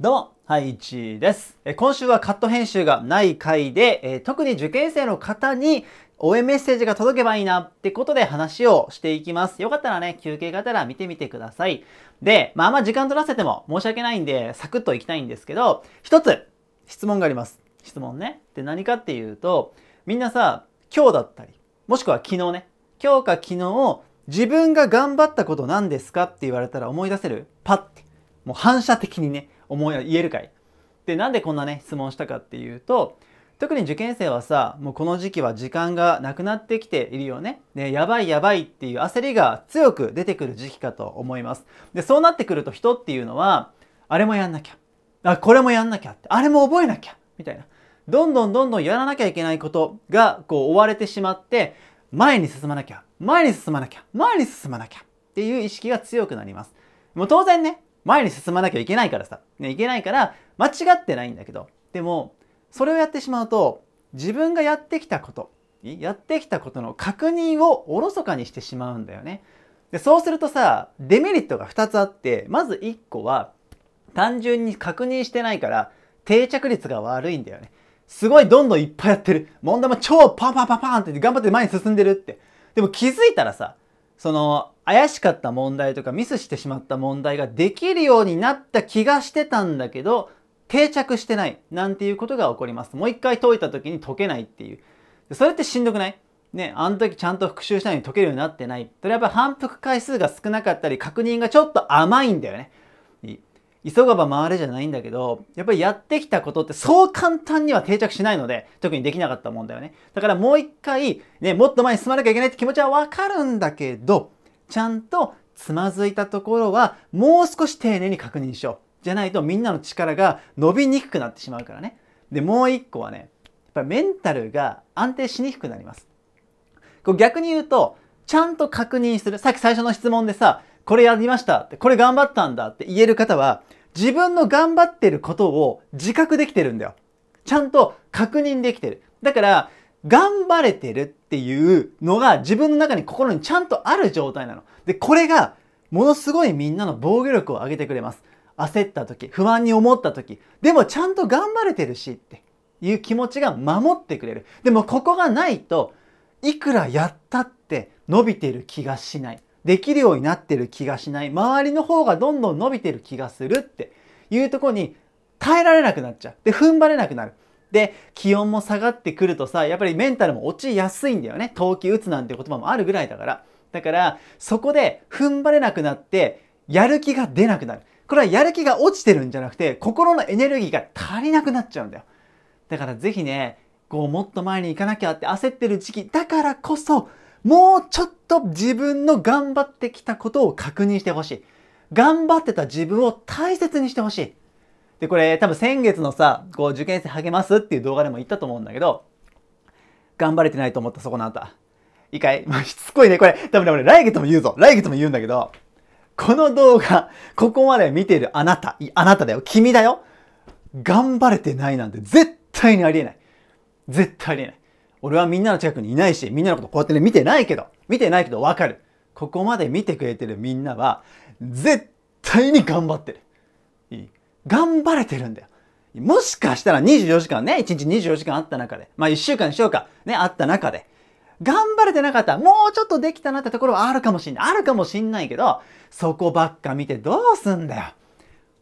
どうも、ハイチです。今週はカット編集がない回で、特に受験生の方に応援メッセージが届けばいいなってことで話をしていきます。よかったらね、休憩がたら見てみてください。で、まあ、あんま時間取らせても申し訳ないんで、サクッといきたいんですけど、一つ質問があります。質問ね。で、何かっていうと、みんなさ、今日だったり、もしくは昨日ね、今日か昨日、自分が頑張ったこと何ですかって言われたら思い出せるパッて。もう反射的にね、思い言えるかいでなんでこんなね質問したかっていうと特に受験生はさもうこの時期は時間がなくなってきているよねでやばいやばいっていう焦りが強く出てくる時期かと思いますでそうなってくると人っていうのはあれもやんなきゃあこれもやんなきゃってあれも覚えなきゃみたいなどんどんどんどんやらなきゃいけないことがこう追われてしまって前に進まなきゃ前に進まなきゃ前に進まなきゃっていう意識が強くなりますもう当然ね前に進まなきゃいけないからさ、ね、いけないから間違ってないんだけどでもそれをやってしまうと自分がやってきたことやってきたことの確認をおろそかにしてしまうんだよね。でそうするとさデメリットが2つあってまず1個は単純に確認してないから定着率が悪いんだよね。すごいどんどんいっぱいやってる。問題も超パンパンパンパンって頑張って前に進んでるって。でも気づいたらさ、その怪しかった問題とかミスしてしまった問題ができるようになった気がしてたんだけど、定着してないなんていうことが起こります。もう一回解いた時に解けないっていう。それってしんどくないね、あの時ちゃんと復習したのに解けるようになってない。それはやっぱ反復回数が少なかったり、確認がちょっと甘いんだよね。急がば回れじゃないんだけど、やっぱりやってきたことってそう簡単には定着しないので、特にできなかったもんだよね。だからもう一回、ね、もっと前に進まなきゃいけないって気持ちはわかるんだけど、ちゃんとつまずいたところはもう少し丁寧に確認しよう。じゃないとみんなの力が伸びにくくなってしまうからね。で、もう一個はね、やっぱメンタルが安定しにくくなります。こう逆に言うと、ちゃんと確認する。さっき最初の質問でさ、これやりましたって、これ頑張ったんだって言える方は、自分の頑張ってることを自覚できてるんだよ。ちゃんと確認できてる。だから、頑張れてるっていうのが自分の中に心にちゃんとある状態なの。で、これがものすごいみんなの防御力を上げてくれます。焦った時、不安に思った時、でもちゃんと頑張れてるしっていう気持ちが守ってくれる。でもここがないと、いくらやったって伸びてる気がしない。できるようになってる気がしない。周りの方がどんどん伸びてる気がするっていうとこに耐えられなくなっちゃう。で、踏ん張れなくなる。で、気温も下がってくるとさ、やっぱりメンタルも落ちやすいんだよね。投球打つなんて言葉もあるぐらいだから。だから、そこで踏ん張れなくなって、やる気が出なくなる。これはやる気が落ちてるんじゃなくて、心のエネルギーが足りなくなっちゃうんだよ。だからぜひね、こうもっと前に行かなきゃって焦ってる時期だからこそ、もうちょっと自分の頑張ってきたことを確認してほしい。頑張ってた自分を大切にしてほしい。で、これ多分先月のさ、こう受験生励ますっていう動画でも言ったと思うんだけど、頑張れてないと思ったそこのあんた。いいかいまあ、しつこいね。これ、多分俺来月も言うぞ。来月も言うんだけど、この動画、ここまで見てるあなた、あなただよ。君だよ。頑張れてないなんて絶対にありえない。絶対ありえない。俺はみんなの近くにいないし、みんなのことこうやってね、見てないけど、見てないけどわかる。ここまで見てくれてるみんなは、絶対に頑張ってる。頑張れてるんだよ。もしかしたら24時間ね、1日24時間あった中で、まあ1週間にしようか、ね、あった中で、頑張れてなかった、もうちょっとできたなってところはあるかもしんない、あるかもしんないけど、そこばっか見てどうすんだよ。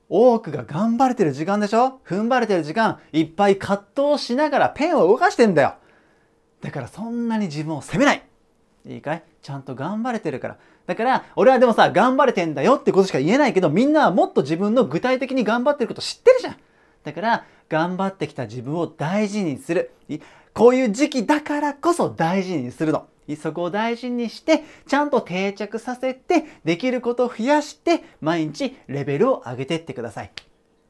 多くが頑張れてる時間でしょ踏ん張れてる時間、いっぱい葛藤しながらペンを動かしてんだよ。だからそんなに自分を責めない。いいかいちゃんと頑張れてるから。だから、俺はでもさ、頑張れてんだよってことしか言えないけど、みんなはもっと自分の具体的に頑張ってること知ってるじゃん。だから、頑張ってきた自分を大事にする。こういう時期だからこそ大事にするの。そこを大事にして、ちゃんと定着させて、できることを増やして、毎日レベルを上げてってください。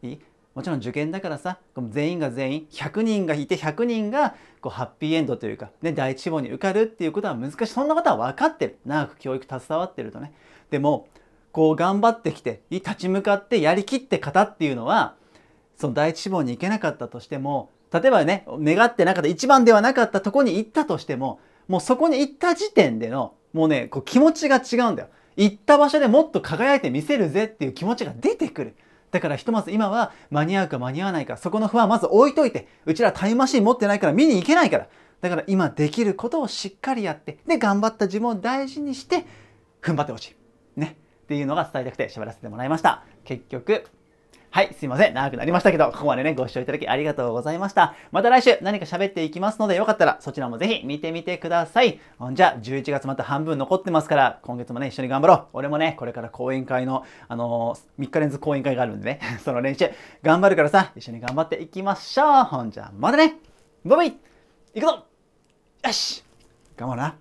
いいもちろん受験だからさ全員が全員100人がいて100人がこうハッピーエンドというか、ね、第一志望に受かるっていうことは難しいそんなことは分かってる長く教育携わってるとねでもこう頑張ってきて立ち向かってやりきって方っていうのはその第一志望に行けなかったとしても例えばね願ってなかった一番ではなかったとこに行ったとしてももうそこに行った時点でのもうねこう気持ちが違うんだよ行った場所でもっと輝いてみせるぜっていう気持ちが出てくる。だからひとまず今は間に合うか間に合わないか、そこの不安まず置いといて、うちらタイムマシン持ってないから見に行けないから。だから今できることをしっかりやって、で、頑張った自分を大事にして、踏ん張ってほしい。ね。っていうのが伝えたくて喋らせてもらいました。結局、はい、すいません。長くなりましたけど、ここまでね、ご視聴いただきありがとうございました。また来週何か喋っていきますので、よかったらそちらもぜひ見てみてください。ほんじゃ、11月また半分残ってますから、今月もね、一緒に頑張ろう。俺もね、これから講演会の、あのー、3日連続講演会があるんでね、その練習、頑張るからさ、一緒に頑張っていきましょう。ほんじゃ、またね。バイバイ行くぞよし頑張ろうな。